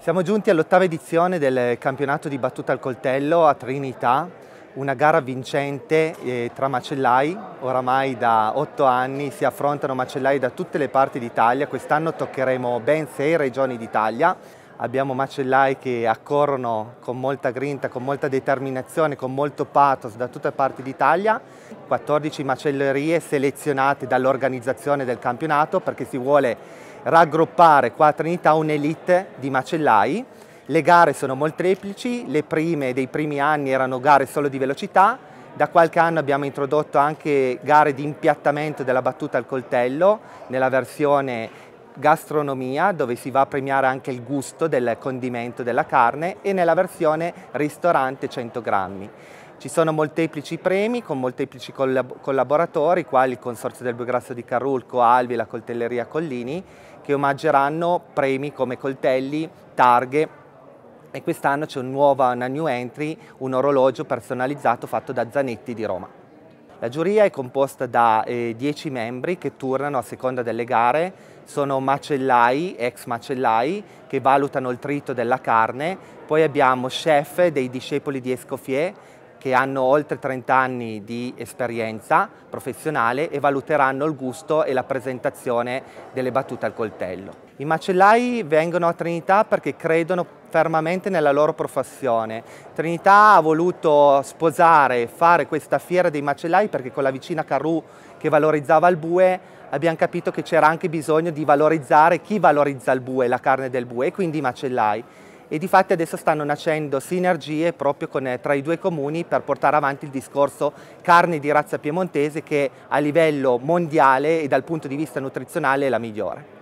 Siamo giunti all'ottava edizione del campionato di battuta al coltello a Trinità, una gara vincente eh, tra macellai, oramai da otto anni si affrontano macellai da tutte le parti d'Italia, quest'anno toccheremo ben sei regioni d'Italia, abbiamo macellai che accorrono con molta grinta, con molta determinazione, con molto pathos da tutte le parti d'Italia, 14 macellerie selezionate dall'organizzazione del campionato perché si vuole raggruppare qua a Trinità un'elite di macellai. Le gare sono molteplici, le prime dei primi anni erano gare solo di velocità, da qualche anno abbiamo introdotto anche gare di impiattamento della battuta al coltello nella versione gastronomia dove si va a premiare anche il gusto del condimento della carne e nella versione ristorante 100 grammi. Ci sono molteplici premi con molteplici collaboratori, quali il Consorzio del Biograsso di Carulco, Albi e la Coltelleria Collini, che omaggeranno premi come coltelli, targhe e quest'anno c'è un nuovo, una new entry, un orologio personalizzato fatto da Zanetti di Roma. La giuria è composta da 10 eh, membri che turnano a seconda delle gare, sono macellai, ex macellai, che valutano il trito della carne, poi abbiamo chef dei discepoli di Escoffier che hanno oltre 30 anni di esperienza professionale e valuteranno il gusto e la presentazione delle battute al coltello. I macellai vengono a Trinità perché credono fermamente nella loro professione. Trinità ha voluto sposare e fare questa fiera dei macellai perché con la vicina Carù che valorizzava il bue abbiamo capito che c'era anche bisogno di valorizzare chi valorizza il bue, la carne del bue, e quindi i macellai e di fatto adesso stanno nascendo sinergie proprio con, eh, tra i due comuni per portare avanti il discorso carne di razza piemontese che a livello mondiale e dal punto di vista nutrizionale è la migliore.